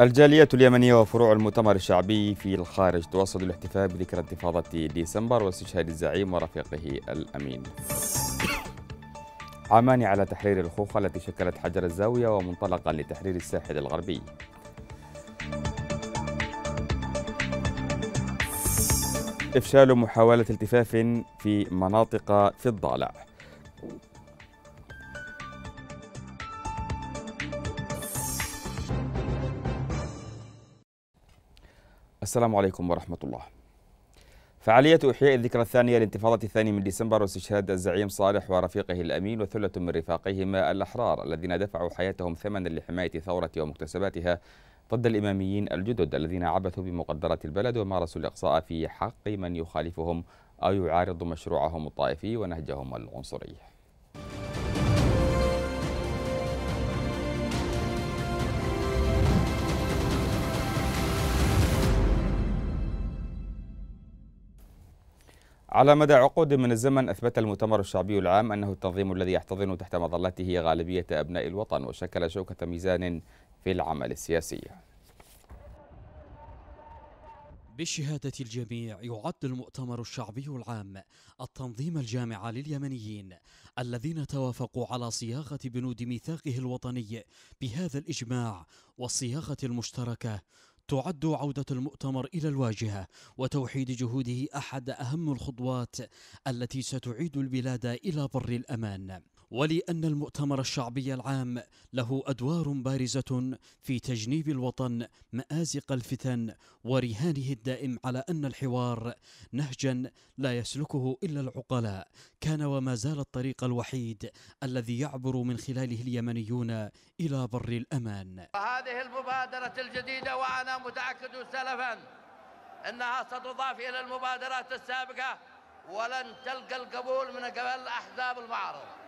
الجاليات اليمنية وفروع المؤتمر الشعبي في الخارج تواصل الاحتفاء بذكرى انتفاضة ديسمبر واستشهاد الزعيم ورفيقه الأمين عامان على تحرير الخوخة التي شكلت حجر الزاوية ومنطلقا لتحرير الساحل الغربي إفشال محاولة التفاف في مناطق في الضالع السلام عليكم ورحمة الله فعالية إحياء الذكرى الثانية لانتفاضة الثاني من ديسمبر واستشهاد الزعيم صالح ورفيقه الأمين وثلة من رفاقهما الأحرار الذين دفعوا حياتهم ثمنا لحماية ثورة ومكتسباتها ضد الإماميين الجدد الذين عبثوا بمقدرة البلد ومارسوا الإقصاء في حق من يخالفهم أو يعارض مشروعهم الطائفي ونهجهم العنصري على مدى عقود من الزمن أثبت المؤتمر الشعبي العام أنه التنظيم الذي يحتضن تحت مظلته غالبية أبناء الوطن وشكل شوكة ميزان في العمل السياسي بشهادة الجميع يعد المؤتمر الشعبي العام التنظيم الجامع لليمنيين الذين توافقوا على صياغة بنود ميثاقه الوطني بهذا الإجماع والصياغة المشتركة تعد عودة المؤتمر إلى الواجهة وتوحيد جهوده أحد أهم الخطوات التي ستعيد البلاد إلى بر الأمان ولان المؤتمر الشعبي العام له ادوار بارزه في تجنيب الوطن مازق الفتن ورهانه الدائم على ان الحوار نهجا لا يسلكه الا العقلاء كان وما زال الطريق الوحيد الذي يعبر من خلاله اليمنيون الى بر الامان هذه المبادره الجديده وانا متاكد سلفا انها ستضاف الى المبادرات السابقه ولن تلقى القبول من قبل احزاب المعارض.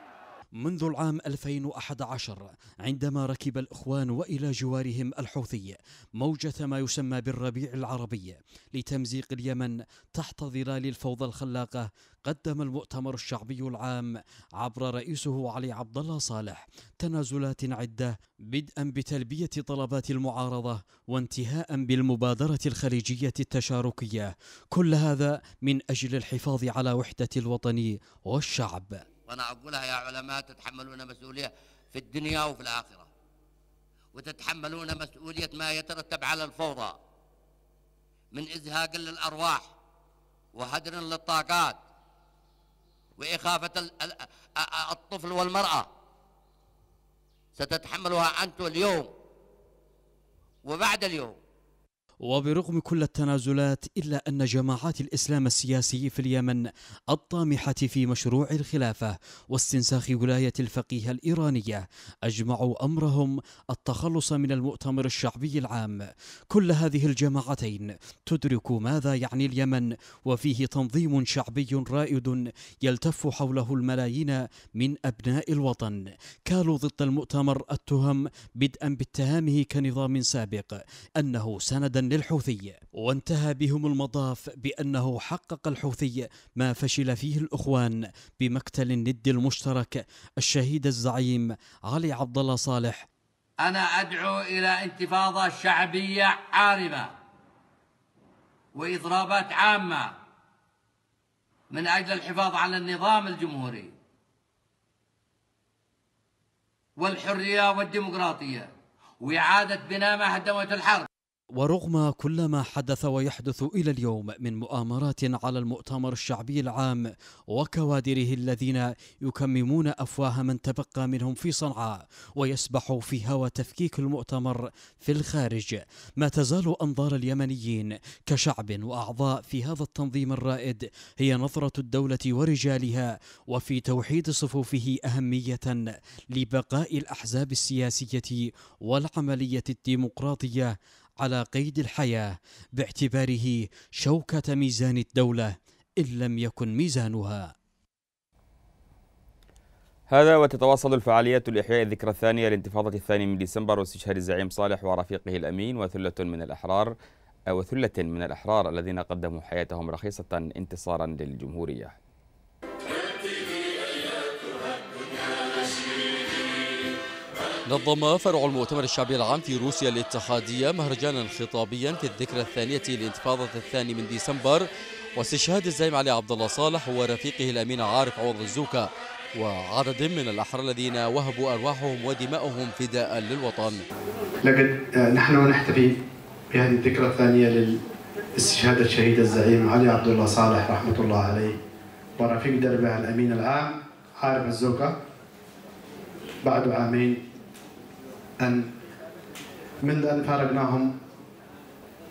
منذ العام 2011 عندما ركب الإخوان وإلى جوارهم الحوثي موجة ما يسمى بالربيع العربي لتمزيق اليمن تحت ظلال الفوضى الخلاقة قدم المؤتمر الشعبي العام عبر رئيسه علي عبد الله صالح تنازلات عدة بدءا بتلبية طلبات المعارضة وانتهاء بالمبادرة الخليجية التشاركية كل هذا من أجل الحفاظ على وحدة الوطن والشعب وأنا أقولها يا علماء تتحملون مسؤولية في الدنيا وفي الآخرة وتتحملون مسؤولية ما يترتب على الفوضى من إزهاق للأرواح وهدر للطاقات وإخافة الطفل والمرأة ستتحملها أنتم اليوم وبعد اليوم وبرغم كل التنازلات إلا أن جماعات الإسلام السياسي في اليمن الطامحة في مشروع الخلافة واستنساخ ولاية الفقيه الإيرانية أجمعوا أمرهم التخلص من المؤتمر الشعبي العام كل هذه الجماعتين تدرك ماذا يعني اليمن وفيه تنظيم شعبي رائد يلتف حوله الملايين من أبناء الوطن كالوا ضد المؤتمر التهم بدءا باتهامه كنظام سابق أنه سندا للحوثي وانتهى بهم المضاف بأنه حقق الحوثي ما فشل فيه الأخوان بمقتل الند المشترك الشهيد الزعيم علي عبد الله صالح أنا أدعو إلى انتفاضة شعبية عارمة وإضرابات عامة من أجل الحفاظ على النظام الجمهوري والحرية والديمقراطية وإعادة بناء ما هدمته الحرب ورغم كل ما حدث ويحدث الى اليوم من مؤامرات على المؤتمر الشعبي العام وكوادره الذين يكممون افواه من تبقى منهم في صنعاء ويسبح في هوى تفكيك المؤتمر في الخارج ما تزال انظار اليمنيين كشعب واعضاء في هذا التنظيم الرائد هي نظره الدوله ورجالها وفي توحيد صفوفه اهميه لبقاء الاحزاب السياسيه والعمليه الديمقراطيه على قيد الحياه باعتباره شوكه ميزان الدوله ان لم يكن ميزانها هذا وتتواصل الفعاليات لإحياء الذكرى الثانية لانتفاضة الثاني من ديسمبر واستشهاد الزعيم صالح ورفيقه الأمين وثلة من الأحرار آه، وثلة من الأحرار الذين قدموا حياتهم رخيصة انتصارا للجمهورية نظم فرع المؤتمر الشعبي العام في روسيا الاتحادية مهرجانا خطابيا في الذكرى الثانية للانتفاضة الثاني من ديسمبر واستشهاد الزعيم علي عبد الله صالح ورفيقه الأمين عارف عوض الزوكا وعدد من الأحرار الذين وهبوا أرواحهم ودماءهم فداء للوطن لقد آه، نحن نحتفي بهذه الذكرى الثانية لاستشهاد الشهيد الزعيم علي عبد الله صالح رحمة الله عليه ورفيق دربه الأمين العام عارف الزوكا بعد عامين أن منذ أن فارقناهم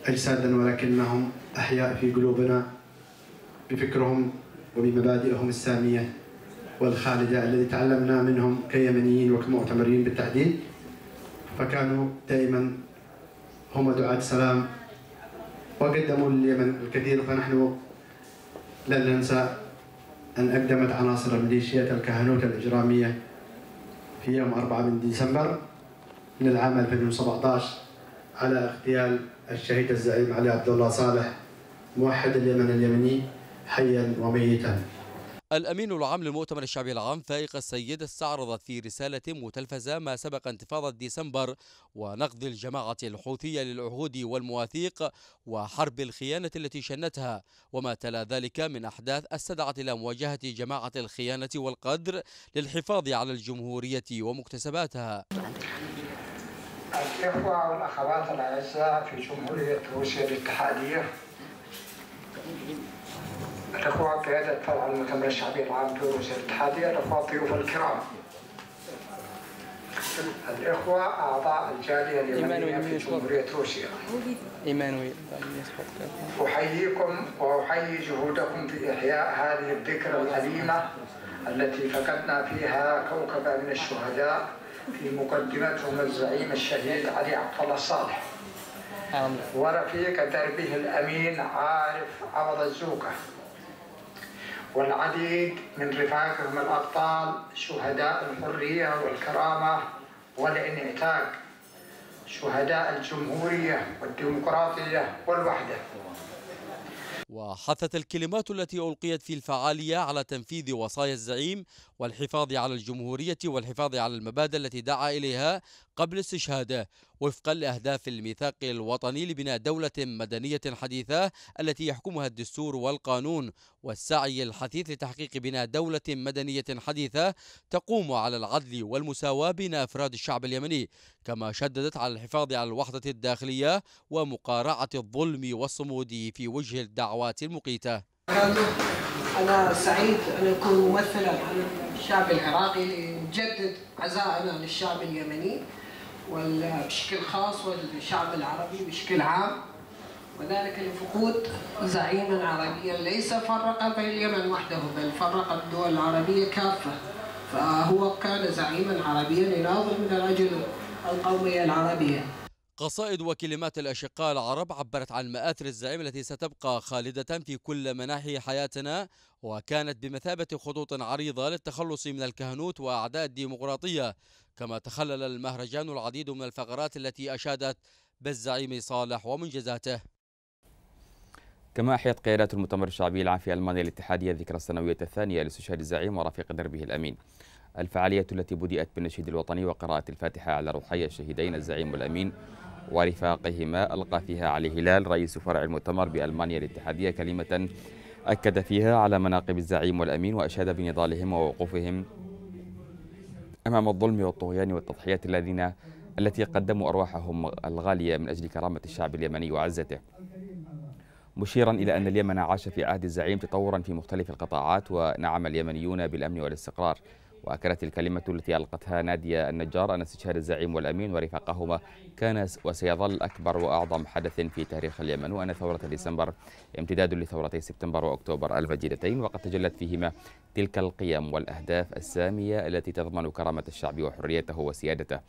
أجسادا ولكنهم أحياء في قلوبنا بفكرهم وبمبادئهم السامية والخالدة الذي تعلمنا منهم كيمنيين وكمؤتمرين بالتحديد فكانوا دائما هم دعاة سلام وقدموا لليمن الكثير فنحن لن ننسى أن أقدمت عناصر الميليشيات الكهنوت الإجرامية في يوم 4 من ديسمبر من العام 2017 على اغتيال الشهيد الزعيم علي عبد الله صالح موحد اليمن اليمني حيا وميتا الأمين العام للمؤتمر الشعبي العام فائق السيد استعرضت في رسالة متلفزة ما سبق انتفاضة ديسمبر ونقد الجماعة الحوثية للعهود والمواثيق وحرب الخيانة التي شنتها وما تلا ذلك من أحداث استدعت إلى مواجهة جماعة الخيانة والقدر للحفاظ على الجمهورية ومكتسباتها الإخوة والأخوات الأعزاء في جمهورية روسيا الاتحادية الإخوة قيادة فرع المؤتمر الشعبي العام في روسيا الاتحادية الإخوة الضيوف الكرام الإخوة أعضاء الجالية اليمنية في جمهورية روسيا أحييكم وأحيي جهودكم في إحياء هذه الذكرى الأليمة التي فقدنا فيها كوكبا من الشهداء بمقدمتهم الزعيم الشهيد علي عبد الله صالح ورفيق دربه الأمين عارف عوض الزوقة والعديد من رفاقهم الأبطال شهداء الحرية والكرامة والانعتاق شهداء الجمهورية والديمقراطية والوحدة وحثت الكلمات التي ألقيت في الفعالية على تنفيذ وصايا الزعيم والحفاظ على الجمهورية والحفاظ على المبادئ التي دعا إليها قبل استشهاده وفقا لأهداف الميثاق الوطني لبناء دولة مدنية حديثة التي يحكمها الدستور والقانون والسعي الحثيث لتحقيق بناء دولة مدنية حديثة تقوم على العدل والمساواة بين أفراد الشعب اليمني كما شددت على الحفاظ على الوحدة الداخلية ومقارعة الظلم والصمود في وجه الدعوات المقيتة أنا سعيد أن أكون ممثلا عن الشعب العراقي لنجدد عزائنا للشعب اليمني ولا بشكل خاص والشعب العربي بشكل عام وذلك لفقود زعيما عربيا ليس فرق بين اليمن وحده بل فرق الدول العربية كافة فهو كان زعيما عربيا يناضل من أجل القومية العربية قصائد وكلمات الأشقاء العرب عبرت عن مآثر الزعيم التي ستبقى خالدة في كل مناحي حياتنا وكانت بمثابة خطوط عريضة للتخلص من الكهنوت وأعداء الديمقراطية كما تخلل المهرجان العديد من الفقرات التي أشادت بالزعيم صالح ومنجزاته كما أحيت قيادات المؤتمر الشعبي العام في ألمانيا الاتحادية الذكرى السنوية الثانية لاستشهاد الزعيم ورفيق دربه الأمين الفعالية التي بدأت بالنشيد الوطني وقراءة الفاتحة على روحي الشهيدين الزعيم والأمين ورفاقهما ألقى فيها علي هلال رئيس فرع المؤتمر بألمانيا الاتحادية كلمة أكد فيها على مناقب الزعيم والأمين وأشاد بنضالهم ووقوفهم أمام الظلم والطغيان والتضحيات الذين التي قدموا أرواحهم الغالية من أجل كرامة الشعب اليمني وعزته مشيرا إلى أن اليمن عاش في عهد الزعيم تطورا في مختلف القطاعات ونعم اليمنيون بالأمن والاستقرار وأكدت الكلمة التي ألقتها نادية النجار أن استشهاد الزعيم والأمين ورفاقهما كان وسيظل أكبر وأعظم حدث في تاريخ اليمن وأن ثورة ديسمبر امتداد لثورتي سبتمبر وأكتوبر الفجيرتين وقد تجلت فيهما تلك القيم والأهداف السامية التي تضمن كرامة الشعب وحريته وسيادته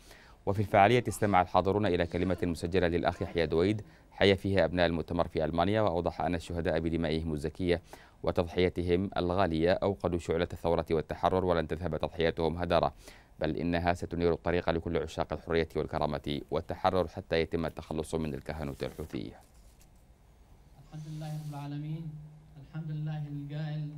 وفي الفعالية استمع الحاضرون إلى كلمة مسجلة للأخ يحيى دويد حيا فيها أبناء المؤتمر في ألمانيا وأوضح أن الشهداء بدمائهم الزكية وتضحيتهم الغالية أوقدوا شعلة الثورة والتحرر ولن تذهب تضحيتهم هدرة بل إنها ستنير الطريق لكل عشاق الحرية والكرامة والتحرر حتى يتم التخلص من الكهنوت الحوثية الحمد لله رب العالمين الحمد لله القائل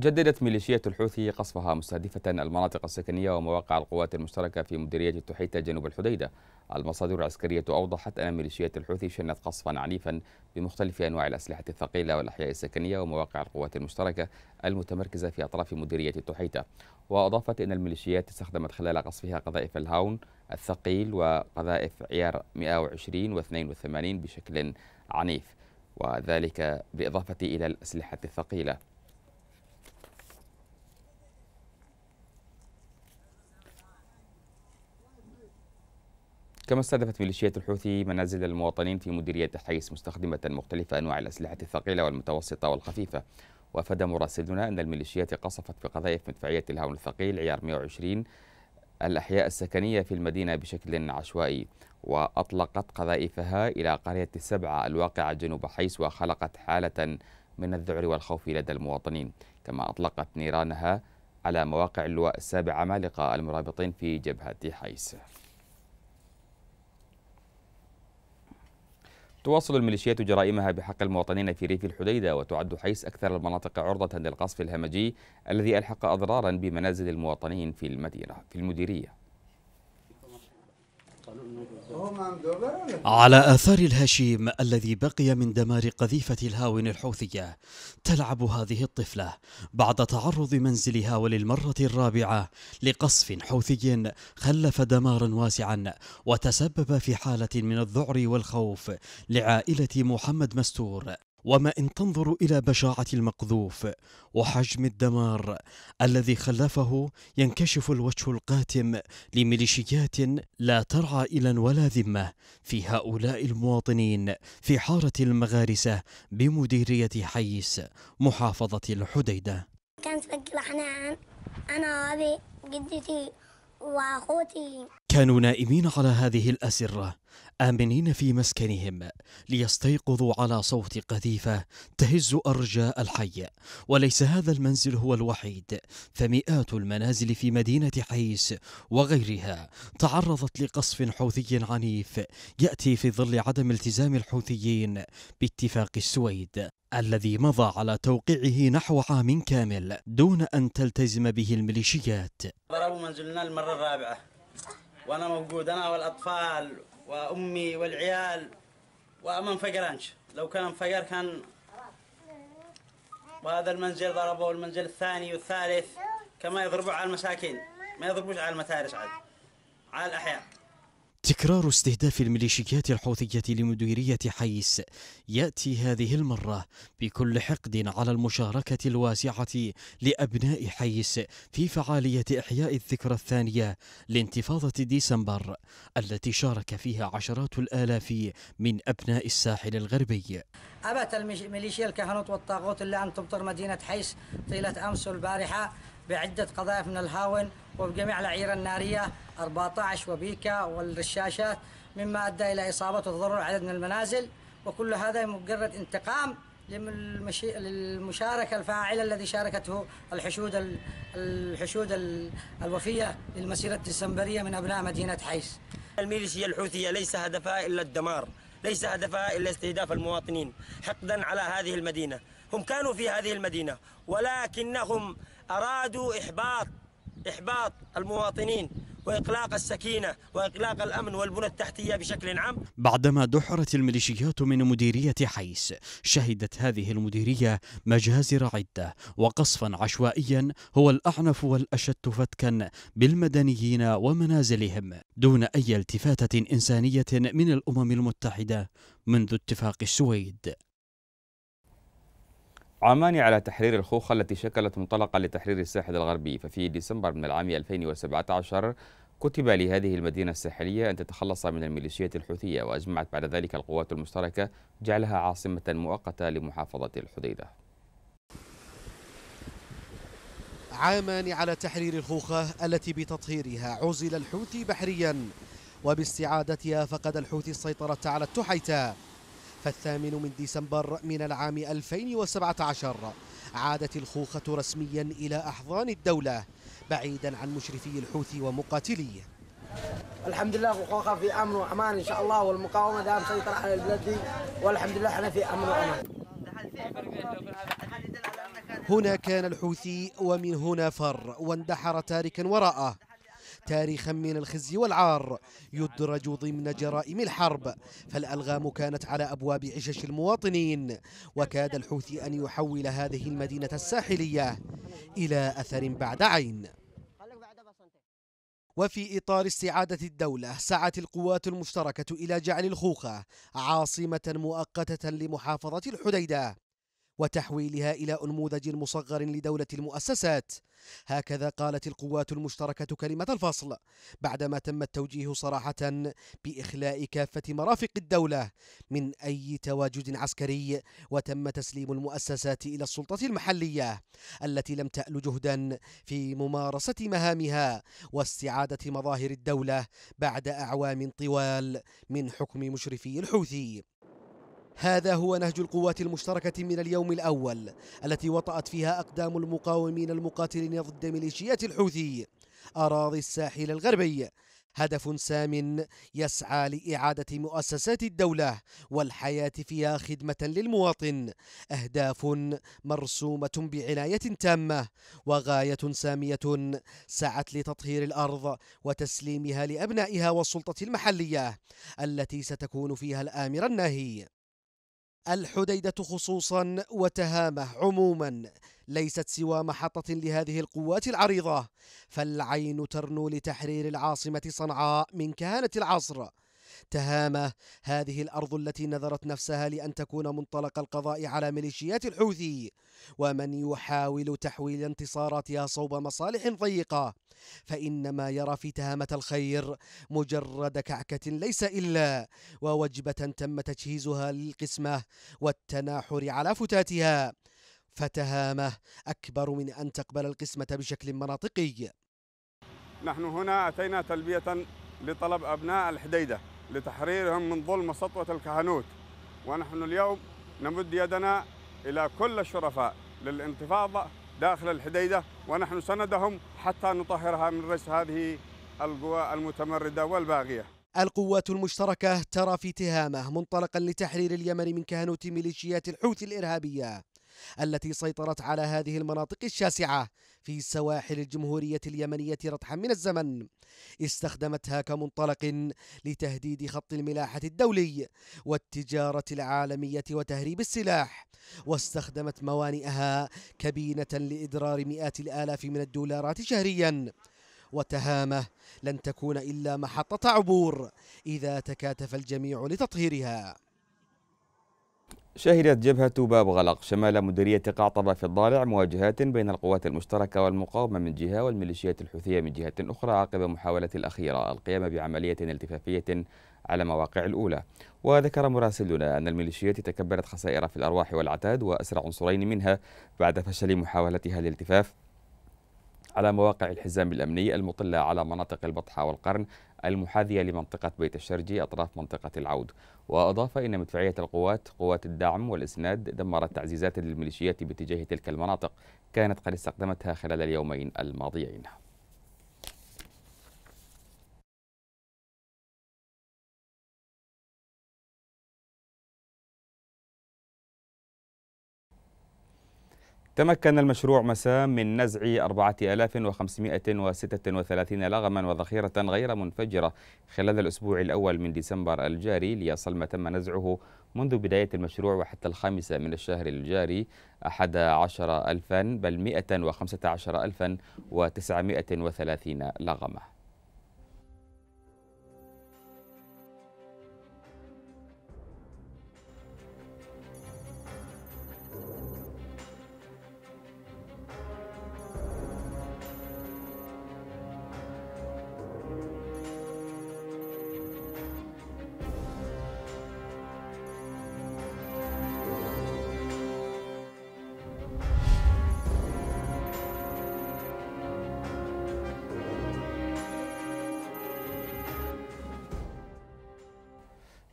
جددت ميليشيات الحوثي قصفها مستهدفة المناطق السكنية ومواقع القوات المشتركة في مديرية التحيتة جنوب الحديدة المصادر العسكرية أوضحت أن ميليشيات الحوثي شنت قصفا عنيفا بمختلف أنواع الأسلحة الثقيلة والأحياء السكنية ومواقع القوات المشتركة المتمركزة في أطراف مديرية التحيتة وأضافت أن الميليشيات استخدمت خلال قصفها قذائف الهاون الثقيل وقذائف عيار 120 و 82 بشكل عنيف وذلك بالإضافة إلى الأسلحة الثقيلة كما استهدفت ميليشيات الحوثي منازل المواطنين في مديرية حيس مستخدمة مختلف أنواع الأسلحة الثقيلة والمتوسطة والخفيفة وأفاد مراسلنا أن الميليشيات قصفت بقذائف مدفعية الهاون الثقيل عيار 120 الأحياء السكنية في المدينة بشكل عشوائي وأطلقت قذائفها إلى قرية السبعة الواقعة جنوب حيس وخلقت حالة من الذعر والخوف لدى المواطنين كما أطلقت نيرانها على مواقع اللواء السابع عمالقة المرابطين في جبهة حيس تواصل الميليشيات جرائمها بحق المواطنين في ريف الحديدة وتعد حيس أكثر المناطق عرضة للقصف الهمجي الذي ألحق أضرارا بمنازل المواطنين في المدينة في المديرية على آثار الهشيم الذي بقي من دمار قذيفة الهاون الحوثية تلعب هذه الطفلة بعد تعرض منزلها وللمرة الرابعة لقصف حوثي خلف دمارا واسعا وتسبب في حالة من الذعر والخوف لعائلة محمد مستور وما إن تنظر إلى بشاعة المقذوف وحجم الدمار الذي خلفه ينكشف الوجه القاتم لميليشيات لا ترعى الا ولا ذمة في هؤلاء المواطنين في حارة المغارسة بمديرية حيس محافظة الحديدة كانت فقلحنا أنا وأبي جدتي وأخوتي كانوا نائمين على هذه الأسرة آمنين في مسكنهم ليستيقظوا على صوت قذيفة تهز أرجاء الحي وليس هذا المنزل هو الوحيد فمئات المنازل في مدينة حيس وغيرها تعرضت لقصف حوثي عنيف يأتي في ظل عدم التزام الحوثيين باتفاق السويد الذي مضى على توقيعه نحو عام كامل دون أن تلتزم به الميليشيات ضربوا منزلنا المرة الرابعة وأنا موجود أنا والأطفال وأمي والعيال وأمن فقرانش لو كان فقر كان وهذا المنزل ضربوا المنزل الثاني والثالث كما يضربوا على المساكين ما يضربوش على المتارس عاد على الأحياء تكرار استهداف الميليشيات الحوثية لمديرية حيس يأتي هذه المرة بكل حقد على المشاركة الواسعة لأبناء حيس في فعالية إحياء الذكرى الثانية لانتفاضة ديسمبر التي شارك فيها عشرات الآلاف من أبناء الساحل الغربي أبت الميليشيا الكهنوت والطاغوت إلا أن تمطر مدينة حيس طيلة أمس والبارحة بعدة قذائف من الهاون وبجميع الأعيرة النارية 14 وبيكا والرشاشات مما أدى إلى إصابة وتضرر عدد من المنازل وكل هذا مجرد انتقام للمشاركة الفاعلة الذي شاركته الحشود الحشود الوفية للمسيرة الدسمبرية من أبناء مدينة حيس الميليشيا الحوثية ليس هدفها إلا الدمار ليس هدفها إلا استهداف المواطنين حقدا على هذه المدينة هم كانوا في هذه المدينة ولكنهم أرادوا إحباط إحباط المواطنين وإقلاق السكينة وإقلاق الأمن والبنى التحتية بشكل عام بعدما دحرت الميليشيات من مديرية حيس شهدت هذه المديرية مجازر عدة وقصفا عشوائيا هو الأعنف والأشد فتكا بالمدنيين ومنازلهم دون أي التفاتة إنسانية من الأمم المتحدة منذ اتفاق السويد عمان على تحرير الخوخة التي شكلت منطلقا لتحرير الساحل الغربي ففي ديسمبر من العام 2017 كتب لهذه المدينة الساحلية أن تتخلص من الميليشيات الحوثية وأجمعت بعد ذلك القوات المشتركة جعلها عاصمة مؤقتة لمحافظة الحديدة عامان على تحرير الخوخة التي بتطهيرها عزل الحوثي بحريا وباستعادتها فقد الحوثي السيطرة على التحيتة فالثامن من ديسمبر من العام 2017 عادت الخوخة رسميا إلى أحضان الدولة بعيدا عن مشرفي الحوثي ومقاتليه الحمد لله خوخة في أمن وأمان إن شاء الله والمقاومة دام سيطرة على البلد والحمد لله احنا في أمن وأمان هنا كان الحوثي ومن هنا فر واندحر تاركا وراءه تاريخا من الخزي والعار يدرج ضمن جرائم الحرب فالألغام كانت على أبواب عشش المواطنين وكاد الحوثي أن يحول هذه المدينة الساحلية إلى أثر بعد عين وفي إطار استعادة الدولة سعت القوات المشتركة إلى جعل الخوخة عاصمة مؤقتة لمحافظة الحديدة وتحويلها إلى أنموذج مصغر لدولة المؤسسات هكذا قالت القوات المشتركة كلمة الفصل بعدما تم التوجيه صراحة بإخلاء كافة مرافق الدولة من أي تواجد عسكري وتم تسليم المؤسسات إلى السلطة المحلية التي لم تأل جهدا في ممارسة مهامها واستعادة مظاهر الدولة بعد أعوام طوال من حكم مشرفي الحوثي هذا هو نهج القوات المشتركة من اليوم الأول التي وطأت فيها أقدام المقاومين المقاتلين ضد ميليشيات الحوثي أراضي الساحل الغربي هدف سام يسعى لإعادة مؤسسات الدولة والحياة فيها خدمة للمواطن أهداف مرسومة بعناية تامة وغاية سامية سعت لتطهير الأرض وتسليمها لأبنائها والسلطة المحلية التي ستكون فيها الآمر الناهي الحديدة خصوصا وتهامة عموما ليست سوى محطة لهذه القوات العريضة فالعين ترنو لتحرير العاصمة صنعاء من كهنة العصر تهامة هذه الأرض التي نذرت نفسها لأن تكون منطلق القضاء على ميليشيات الحوثي ومن يحاول تحويل انتصاراتها صوب مصالح ضيقة فإنما يرى في تهامة الخير مجرد كعكة ليس إلا ووجبة تم تجهيزها للقسمة والتناحر على فتاتها فتهامة أكبر من أن تقبل القسمة بشكل مناطقي نحن هنا أتينا تلبية لطلب أبناء الحديدة لتحريرهم من ظلم سطوة الكهنوت ونحن اليوم نمد يدنا إلى كل الشرفاء للانتفاضة داخل الحديدة ونحن سندهم حتى نطهرها من رجس هذه القوى المتمردة والباغية القوات المشتركة ترى في تهامه منطلقا لتحرير اليمن من كهنوت ميليشيات الحوثي الإرهابية التي سيطرت على هذه المناطق الشاسعة في سواحل الجمهورية اليمنية رطحا من الزمن استخدمتها كمنطلق لتهديد خط الملاحة الدولي والتجارة العالمية وتهريب السلاح واستخدمت موانئها كبينة لإدرار مئات الآلاف من الدولارات شهرياً وتهامه لن تكون إلا محطة عبور إذا تكاتف الجميع لتطهيرها شهدت جبهة باب غلق شمال مديرية قعطبة في الضالع مواجهات بين القوات المشتركة والمقاومة من جهة والميليشيات الحوثية من جهة أخرى عقب محاولة الأخيرة القيام بعملية التفافية على مواقع الأولى وذكر مراسلنا أن الميليشيات تكبلت خسائر في الأرواح والعتاد وأسرع عنصرين منها بعد فشل محاولتها للالتفاف على مواقع الحزام الأمني المطلة على مناطق البطحة والقرن المحاذية لمنطقة بيت الشرجي أطراف منطقة العود وأضاف إن مدفعية القوات قوات الدعم والإسناد دمرت تعزيزات للميليشيات باتجاه تلك المناطق كانت قد استخدمتها خلال اليومين الماضيين تمكن المشروع مسام من نزع 4536 لغما وذخيرة غير منفجرة خلال الأسبوع الأول من ديسمبر الجاري ليصل ما تم نزعه منذ بداية المشروع وحتى الخامسة من الشهر الجاري 11000 بل 115930 لغمة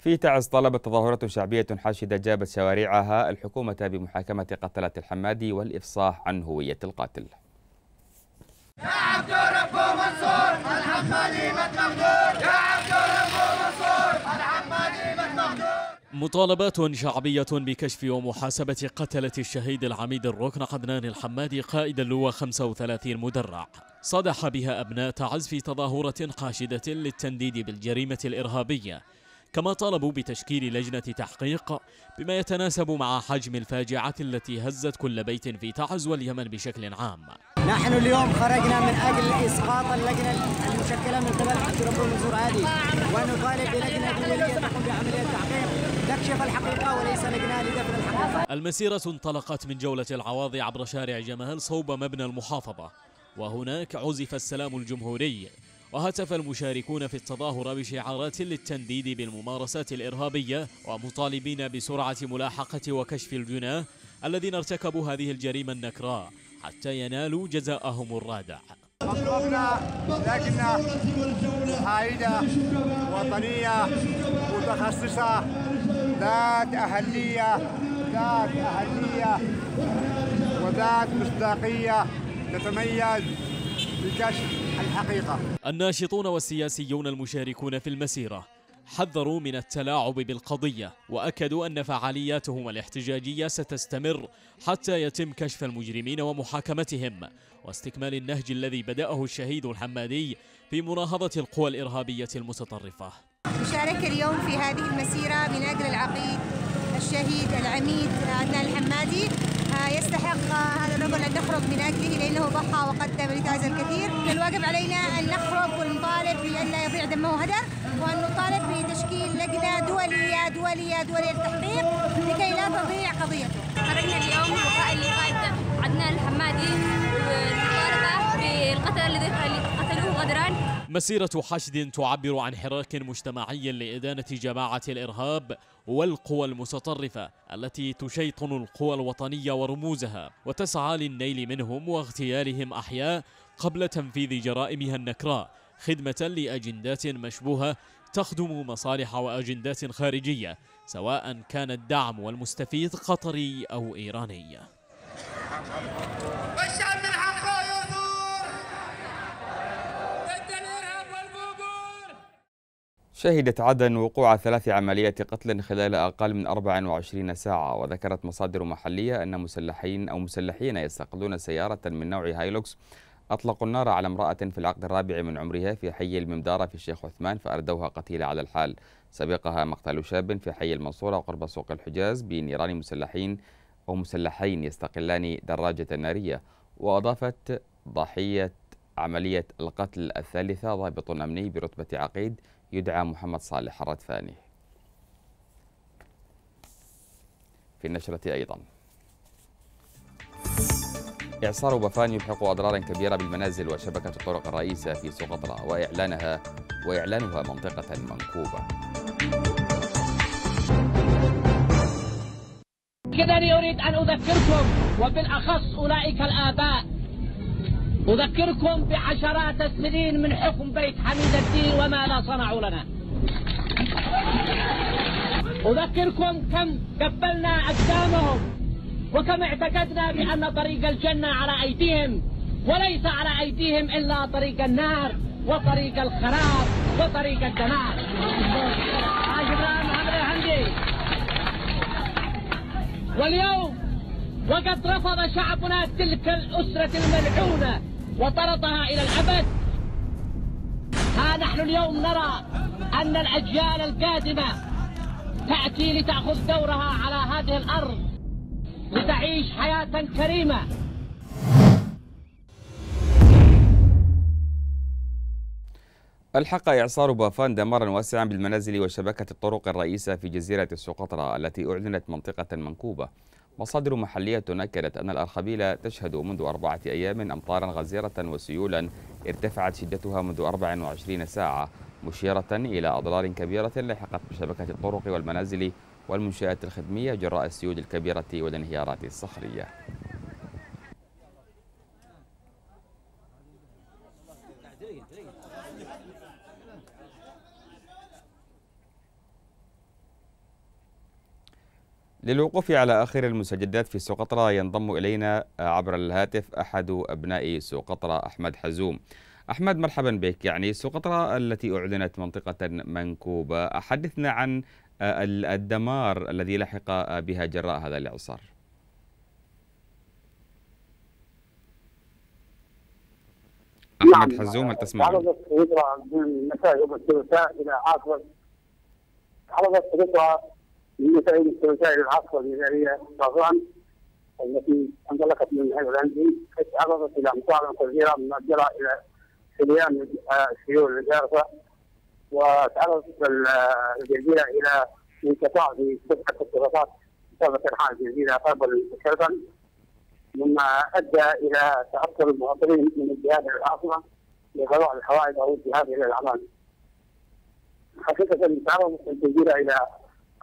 في تعز طلبت تظاهرات شعبية حاشدة جابت شوارعها الحكومة بمحاكمة قتلة الحمادي والإفصاح عن هوية القاتل يا عبد منصور الحمادي يا عبد منصور الحمادي مطالبات شعبية بكشف ومحاسبة قتلة الشهيد العميد الركن عدنان الحمادي قائد اللواء 35 مدرع صدح بها أبناء تعز في تظاهرة حاشدة للتنديد بالجريمة الإرهابية كما طالبوا بتشكيل لجنة تحقيق بما يتناسب مع حجم الفاجعة التي هزت كل بيت في تعز واليمن بشكل عام نحن اليوم خرجنا من أجل إسقاط اللجنة المشكلة من قبل حجر منصور عادي ونطالب بلجنة دولية تقوم بعملية تحقيق تكشف الحقيقة وليس لجنة لدفن الحقيقة المسيرة انطلقت من جولة العواضي عبر شارع جمال صوب مبنى المحافظة وهناك عزف السلام الجمهوري وهتف المشاركون في التظاهر بشعارات للتنديد بالممارسات الإرهابية ومطالبين بسرعة ملاحقة وكشف الجناه الذين ارتكبوا هذه الجريمة النكراء حتى ينالوا جزاءهم الرادع مطلوبنا لكن عائدة وطنية متخصصة ذات أهلية ذات أهلية وذات مصداقية تتميز لكشف الحقيقة الناشطون والسياسيون المشاركون في المسيرة حذروا من التلاعب بالقضية وأكدوا أن فعالياتهم الاحتجاجية ستستمر حتى يتم كشف المجرمين ومحاكمتهم واستكمال النهج الذي بدأه الشهيد الحمادي في مناهضة القوى الإرهابية المتطرفة نشارك اليوم في هذه المسيرة من أجل العقيد الشهيد العميد عدنان الحمادي يستحق هذا الرجل أن نخرج من أجله لأنه ضحى وقدم لتاز الكثير الواجب علينا أن نخرج ونطالب بأن لا يضيع دمه هدر وأن نطالب بتشكيل لجنة دولية دولية دولية للتحقيق لكي لا تضيع قضيته خرجنا اليوم لقاء لقاء عدنان الحمادي والمطالبة بالقتل الذي قتلوه غدران مسيرة حشد تعبر عن حراك مجتمعي لإدانة جماعة الإرهاب والقوى المتطرفة التي تشيطن القوى الوطنية ورموزها وتسعى للنيل منهم واغتيالهم أحياء قبل تنفيذ جرائمها النكراء خدمة لأجندات مشبوهة تخدم مصالح وأجندات خارجية سواء كان الدعم والمستفيد قطري أو إيراني شهدت عدن وقوع ثلاث عمليات قتل خلال أقل من 24 ساعة وذكرت مصادر محلية أن مسلحين أو مسلحين يستقلون سيارة من نوع هايلوكس أطلقوا النار على امرأة في العقد الرابع من عمرها في حي الممدارة في الشيخ عثمان فأردوها قتيلة على الحال سبقها مقتل شاب في حي المنصورة قرب سوق الحجاز بنيران مسلحين أو مسلحين يستقلان دراجة نارية وأضافت ضحية عملية القتل الثالثة ضابط أمني برتبة عقيد يدعى محمد صالح الردفاني في النشرة أيضا إعصار بفان يلحق أضرارا كبيرة بالمنازل وشبكة الطرق الرئيسة في سقطرى وإعلانها وإعلانها منطقة منكوبة إذا أريد أن أذكركم وبالأخص أولئك الآباء أذكركم بعشرات السنين من حكم بيت حميد الدين وما لا صنعوا لنا أذكركم كم قبلنا أجسامهم وكم اعتقدنا بأن طريق الجنة على أيديهم وليس على أيديهم إلا طريق النار وطريق الخراب وطريق الدمار واليوم وقد رفض شعبنا تلك الأسرة الملعونة وطردها إلى الأبد ها نحن اليوم نرى أن الأجيال القادمة تأتي لتأخذ دورها على هذه الأرض لتعيش حياة كريمة ألحق إعصار بافان دمارا واسعا بالمنازل وشبكة الطرق الرئيسة في جزيرة سقطرى التي أعلنت منطقة منكوبة مصادر محلية نكرت أن الأرخبيل تشهد منذ أربعة أيام أمطارا غزيرة وسيولا ارتفعت شدتها منذ 24 ساعة مشيرة إلى أضرار كبيرة لحقت بشبكة الطرق والمنازل والمنشآت الخدمية جراء السيول الكبيرة والانهيارات الصخرية للوقوف على آخر المستجدات في سقطرى ينضم إلينا آه، عبر الهاتف أحد أبناء سقطرى أحمد حزوم أحمد مرحبا بك يعني سقطرى التي أعلنت منطقة منكوبة حدثنا عن آه، الدمار الذي لحق آه، بها جراء هذا الإعصار أحمد نعم. حزوم هل تسمع؟ عرضت سقطرى من مساء يوم الثلاثاء إلى عاصمه عرضت سقطرى المسائل الوسائل العصر الإدارية طهران التي انطلقت من الهولندي حيث تعرضت إلى أمطار كبيرة مما جرى إلى سليان السيول الجارفة وتعرضت الجزيرة إلى انقطاع في سبعة اختلاطات بسبب الحال الجزيرة قبل شرقا مما أدى إلى تعطل المواطنين من الجهاد العاصمة لقضاء الحوائج أو الذهاب إلى الأعمال. حقيقة تعرضت الجزيرة إلى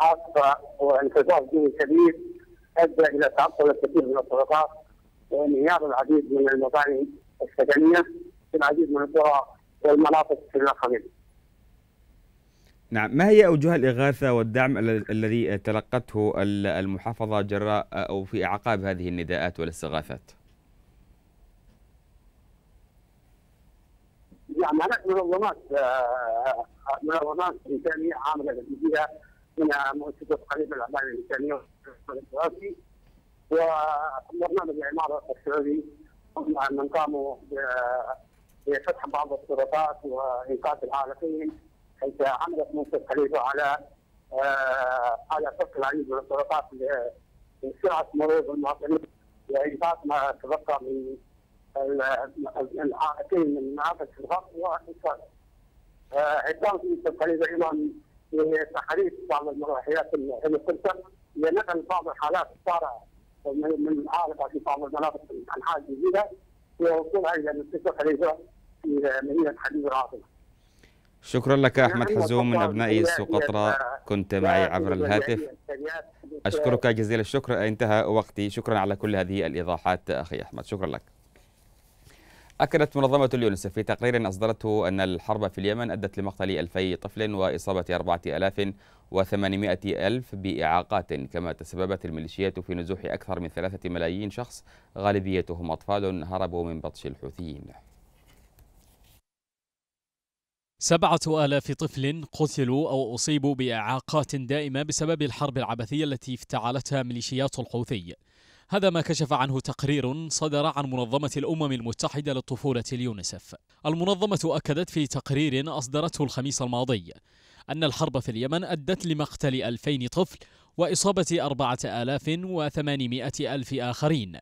عاصفه وانفجار جوي كبير ادى الى تعطل الكثير من الطرقات وانهيار العديد من المباني السكنيه في العديد من القرى والمناطق في الاخرين. نعم ما هي أوجه الإغاثة والدعم الذي تلقته المحافظة جراء أو في أعقاب هذه النداءات والاستغاثات؟ يعني نعم، هناك منظمات آه، منظمات إنسانية عاملة في من مؤسسه قريب الاعمال الانسانيه والدراسي وبرنامج العماره السعودي مع من قاموا بفتح بعض السلطات وانقاذ العالقين حيث عملت مؤسسه خليفه على آه، على فك العديد من السلطات لسرعه مرور المواطنين وانقاذ ما تبقى من العائقين من معابد الفقر وانقاذ عصام مؤسسه خليفه ايضا لتحريك بعض المروحيات الهليكوبتر لنقل بعض الحالات الطارئه من العارضه في بعض المناطق الحاله الجديده ووصولها الى مستشفى خليفه في مدينه حديد العاصمه. شكرا لك يعني احمد حزوم من ابناء سقطرى كنت معي عبر الهاتف اشكرك جزيل الشكر انتهى وقتي شكرا على كل هذه الايضاحات اخي احمد شكرا لك أكدت منظمة اليونسف في تقرير أصدرته أن الحرب في اليمن أدت لمقتل 2000 طفل وإصابة 4800 ألف بإعاقات كما تسببت الميليشيات في نزوح أكثر من ثلاثة ملايين شخص غالبيتهم أطفال هربوا من بطش الحوثيين سبعة آلاف طفل قتلوا أو أصيبوا بإعاقات دائمة بسبب الحرب العبثية التي افتعلتها ميليشيات الحوثي هذا ما كشف عنه تقرير صدر عن منظمة الأمم المتحدة للطفولة اليونسف المنظمة أكدت في تقرير أصدرته الخميس الماضي أن الحرب في اليمن أدت لمقتل 2000 طفل وإصابة 4800 ألف آخرين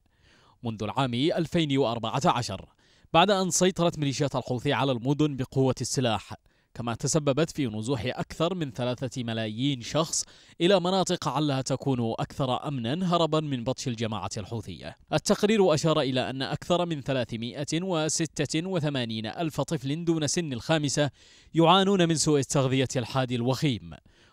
منذ العام 2014 بعد أن سيطرت ميليشيات الحوثي على المدن بقوة السلاح كما تسببت في نزوح أكثر من ثلاثة ملايين شخص إلى مناطق علها تكون أكثر أمنا هربا من بطش الجماعة الحوثية التقرير أشار إلى أن أكثر من 386 ألف طفل دون سن الخامسة يعانون من سوء التغذية الحاد الوخيم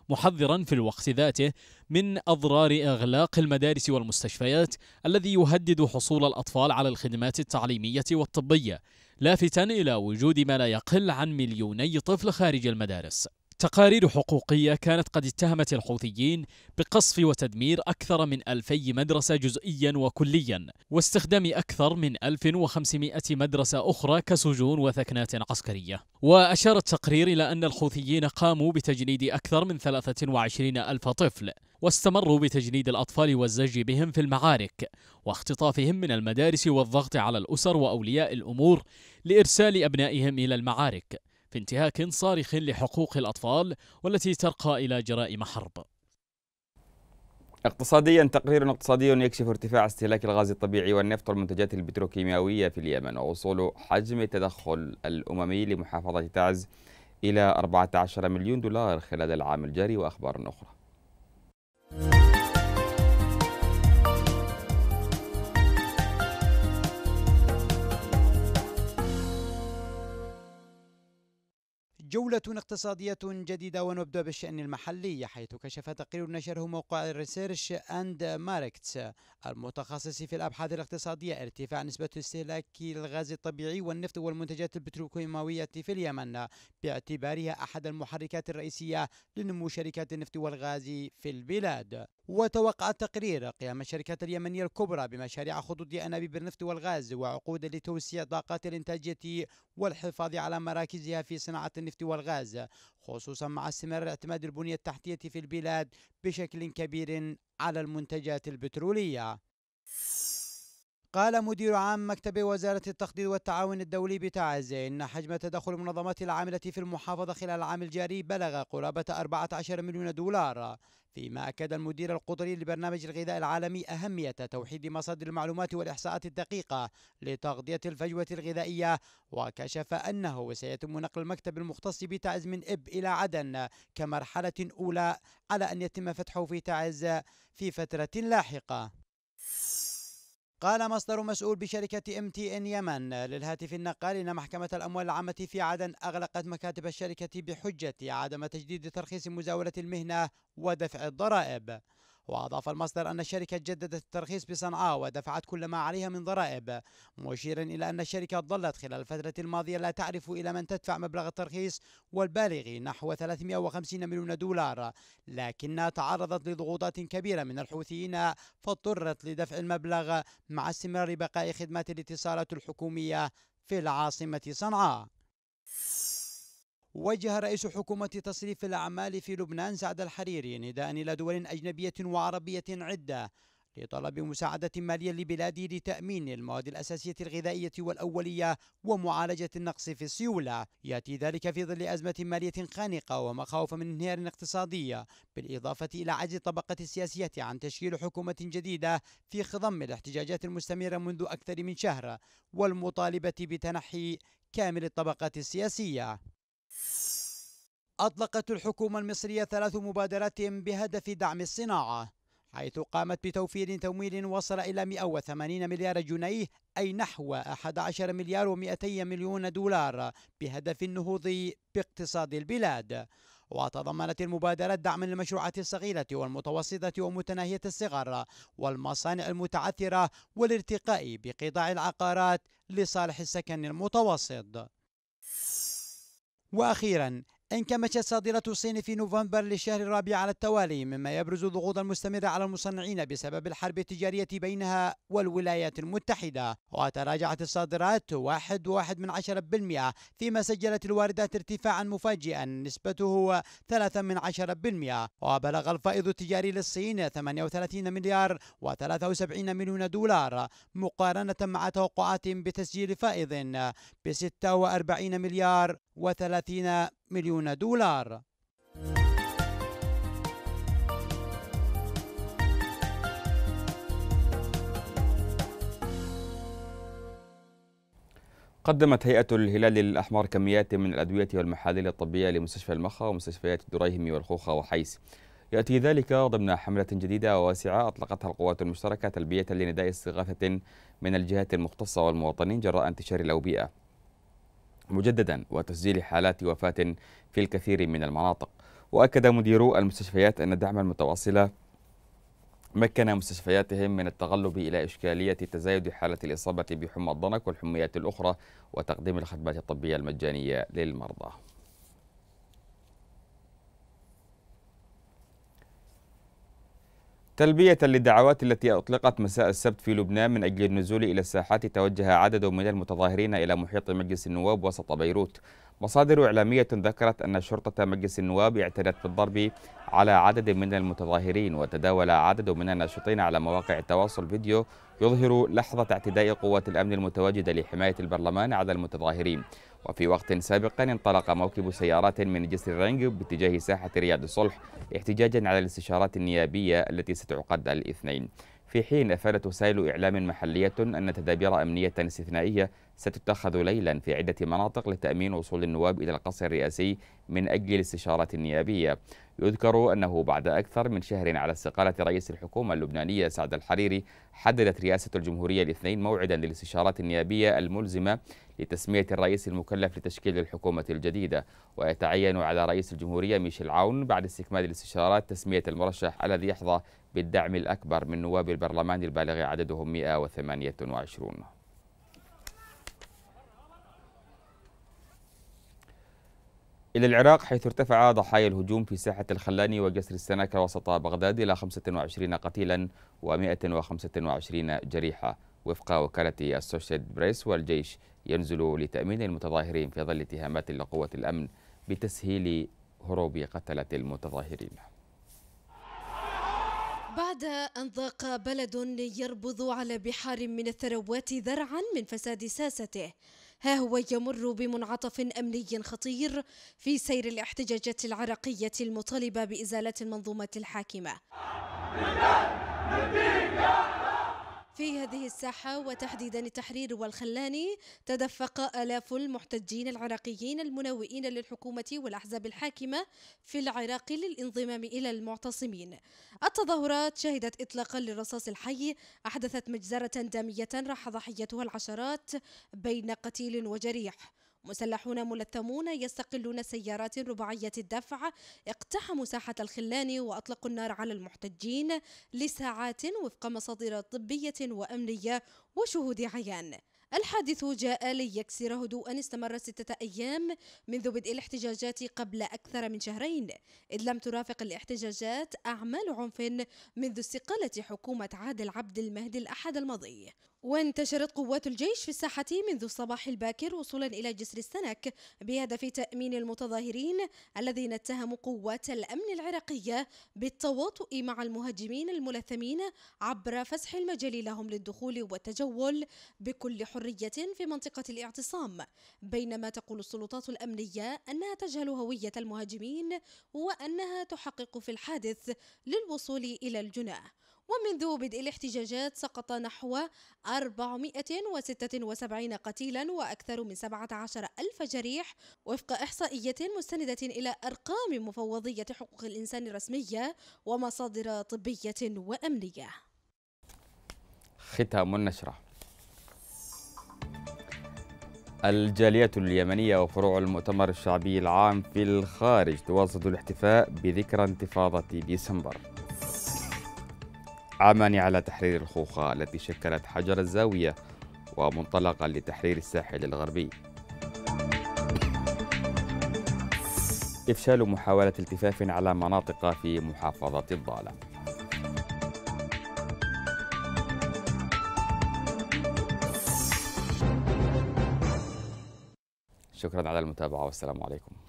محذرا في الوقت ذاته من اضرار اغلاق المدارس والمستشفيات الذي يهدد حصول الاطفال على الخدمات التعليميه والطبيه لافتا إلى وجود ما لا يقل عن مليوني طفل خارج المدارس تقارير حقوقية كانت قد اتهمت الحوثيين بقصف وتدمير أكثر من ألفي مدرسة جزئيا وكليا واستخدام أكثر من 1500 مدرسة أخرى كسجون وثكنات عسكرية وأشار التقرير إلى أن الحوثيين قاموا بتجنيد أكثر من 23 ألف طفل واستمروا بتجنيد الأطفال والزج بهم في المعارك واختطافهم من المدارس والضغط على الأسر وأولياء الأمور لإرسال أبنائهم إلى المعارك في انتهاك صارخ لحقوق الأطفال والتي ترقى إلى جرائم حرب اقتصاديا تقرير اقتصادي يكشف ارتفاع استهلاك الغاز الطبيعي والنفط والمنتجات البتروكيماوية في اليمن ووصول حجم التدخل الأممي لمحافظة تعز إلى 14 مليون دولار خلال العام الجاري وأخبار أخرى Música جولة اقتصادية جديدة ونبدأ بالشأن المحلي حيث كشف تقرير نشره موقع ريسيرش أند ماركتس المتخصص في الأبحاث الاقتصادية ارتفاع نسبة استهلاك الغاز الطبيعي والنفط والمنتجات البتروكيماوية في اليمن باعتبارها أحد المحركات الرئيسية لنمو شركات النفط والغاز في البلاد وتوقع تقرير قيام الشركات اليمنية الكبرى بمشاريع خطوط أنابيب النفط والغاز وعقود لتوسيع طاقات الإنتاجية والحفاظ على مراكزها في صناعة النفط والغاز خصوصا مع استمرار اعتماد البنية التحتية في البلاد بشكل كبير على المنتجات البترولية قال مدير عام مكتب وزارة التخطيط والتعاون الدولي بتعز إن حجم تدخل المنظمات العاملة في المحافظة خلال العام الجاري بلغ قرابة 14 مليون دولار فيما أكد المدير القطري لبرنامج الغذاء العالمي أهمية توحيد مصادر المعلومات والإحصاءات الدقيقة لتغطية الفجوة الغذائية وكشف أنه سيتم نقل المكتب المختص بتعز من إب إلى عدن كمرحلة أولى على أن يتم فتحه في تعز في فترة لاحقة قال مصدر مسؤول بشركة ام تي ان يمن للهاتف النقال إن محكمة الأموال العامة في عدن أغلقت مكاتب الشركة بحجة عدم تجديد ترخيص مزاولة المهنة ودفع الضرائب وأضاف المصدر أن الشركة جددت الترخيص بصنعاء ودفعت كل ما عليها من ضرائب مشيرا إلى أن الشركة ظلت خلال الفترة الماضية لا تعرف إلى من تدفع مبلغ الترخيص والبالغ نحو 350 مليون دولار لكنها تعرضت لضغوطات كبيرة من الحوثيين فاضطرت لدفع المبلغ مع استمرار بقاء خدمات الاتصالات الحكومية في العاصمة صنعاء وجه رئيس حكومة تصريف الأعمال في لبنان سعد الحريري نداء إلى دول أجنبية وعربية عدة لطلب مساعدة مالية لبلادي لتأمين المواد الأساسية الغذائية والأولية ومعالجة النقص في السيولة يأتي ذلك في ظل أزمة مالية خانقة ومخاوف من انهيار اقتصادي بالإضافة إلى عجز الطبقة السياسية عن تشكيل حكومة جديدة في خضم الاحتجاجات المستمرة منذ أكثر من شهر والمطالبة بتنحي كامل الطبقات السياسية أطلقت الحكومة المصرية ثلاث مبادرات بهدف دعم الصناعة حيث قامت بتوفير تمويل وصل إلى 180 مليار جنيه أي نحو 11 مليار و200 مليون دولار بهدف النهوض باقتصاد البلاد وتضمنت المبادرة دعم للمشروعات الصغيرة والمتوسطة ومتناهية الصغر والمصانع المتعثرة والارتقاء بقطاع العقارات لصالح السكن المتوسط واخيرا انكمشت صادرات الصين في نوفمبر للشهر الرابع على التوالي مما يبرز ضغوطا مستمرة على المصنعين بسبب الحرب التجارية بينها والولايات المتحدة وتراجعت الصادرات واحد واحد من عشرة بالمئة فيما سجلت الواردات ارتفاعا مفاجئا نسبته ثلاثة من عشرة بالمئة وبلغ الفائض التجاري للصين 38 مليار و73 مليون دولار مقارنة مع توقعات بتسجيل فائض ب 46 مليار و30 مليون دولار قدمت هيئة الهلال الأحمر كميات من الأدوية والمحاليل الطبية لمستشفى المخا ومستشفيات الدريهم والخوخة وحيس يأتي ذلك ضمن حملة جديدة وواسعة أطلقتها القوات المشتركة تلبية لنداء استغاثة من الجهات المختصة والمواطنين جراء انتشار الأوبئة مجددا وتسجيل حالات وفاة في الكثير من المناطق وأكد مديرو المستشفيات أن الدعم المتواصلة مكن مستشفياتهم من التغلب إلى إشكالية تزايد حالة الإصابة بحمى الضنك والحميات الأخرى وتقديم الخدمات الطبية المجانية للمرضى تلبية للدعوات التي أطلقت مساء السبت في لبنان من أجل النزول إلى الساحات توجه عدد من المتظاهرين إلى محيط مجلس النواب وسط بيروت مصادر إعلامية ذكرت أن شرطة مجلس النواب اعتدت بالضرب على عدد من المتظاهرين وتداول عدد من الناشطين على مواقع التواصل فيديو يظهر لحظة اعتداء قوات الأمن المتواجدة لحماية البرلمان على المتظاهرين وفي وقت سابق انطلق موكب سيارات من جسر الرنج باتجاه ساحة رياض الصلح احتجاجا على الاستشارات النيابية التي ستعقد الاثنين في حين أفادت وسائل إعلام محلية أن تدابير أمنية استثنائية ستتخذ ليلا في عدة مناطق لتأمين وصول النواب إلى القصر الرئاسي من أجل الاستشارات النيابية يذكر أنه بعد أكثر من شهر على استقالة رئيس الحكومة اللبنانية سعد الحريري حددت رئاسة الجمهورية الاثنين موعدا للاستشارات النيابية الملزمة لتسمية الرئيس المكلف لتشكيل الحكومة الجديدة ويتعين على رئيس الجمهورية ميشيل عون بعد استكمال الاستشارات تسمية المرشح الذي يحظى بالدعم الأكبر من نواب البرلمان البالغ عددهم 128 إلى العراق حيث ارتفع ضحايا الهجوم في ساحة الخلاني وجسر السناكة وسط بغداد إلى 25 قتيلا و125 جريحا وفق وكالة السوشيد بريس والجيش ينزل لتأمين المتظاهرين في ظل اتهامات لقوة الأمن بتسهيل هروب قتلة المتظاهرين بعد أن ضاق بلد يربض على بحار من الثروات ذرعا من فساد ساسته ها هو يمر بمنعطف أمني خطير في سير الاحتجاجات العراقية المطالبة بإزالة المنظومة الحاكمة في هذه الساحة وتحديدا التحرير والخلاني تدفق آلاف المحتجين العراقيين المنوئين للحكومة والأحزاب الحاكمة في العراق للانضمام إلى المعتصمين التظاهرات شهدت إطلاقا للرصاص الحي أحدثت مجزرة دامية راح ضحيتها العشرات بين قتيل وجريح مسلحون ملثمون يستقلون سيارات رباعية الدفع اقتحموا ساحة الخلان وأطلقوا النار على المحتجين لساعات وفق مصادر طبية وأمنية وشهود عيان الحادث جاء ليكسر هدوءا استمر ستة أيام منذ بدء الاحتجاجات قبل أكثر من شهرين إذ لم ترافق الاحتجاجات أعمال عنف منذ استقالة حكومة عادل عبد المهدي الأحد الماضي وانتشرت قوات الجيش في الساحة منذ الصباح الباكر وصولا إلى جسر السنك بهدف تأمين المتظاهرين الذين اتهموا قوات الأمن العراقية بالتواطؤ مع المهاجمين الملثمين عبر فسح المجال لهم للدخول والتجول بكل حرية في منطقة الاعتصام بينما تقول السلطات الأمنية أنها تجهل هوية المهاجمين وأنها تحقق في الحادث للوصول إلى الجناه ومنذ بدء الاحتجاجات سقط نحو 476 قتيلا وأكثر من 17 ألف جريح وفق إحصائية مستندة إلى أرقام مفوضية حقوق الإنسان الرسمية ومصادر طبية وأمنية ختام النشره الجالية اليمنية وفروع المؤتمر الشعبي العام في الخارج تواصل الاحتفاء بذكرى انتفاضة ديسمبر عامان على تحرير الخوخة التي شكلت حجر الزاوية ومنطلقا لتحرير الساحل الغربي إفشال محاولة التفاف على مناطق في محافظة الضالة شكرا على المتابعة والسلام عليكم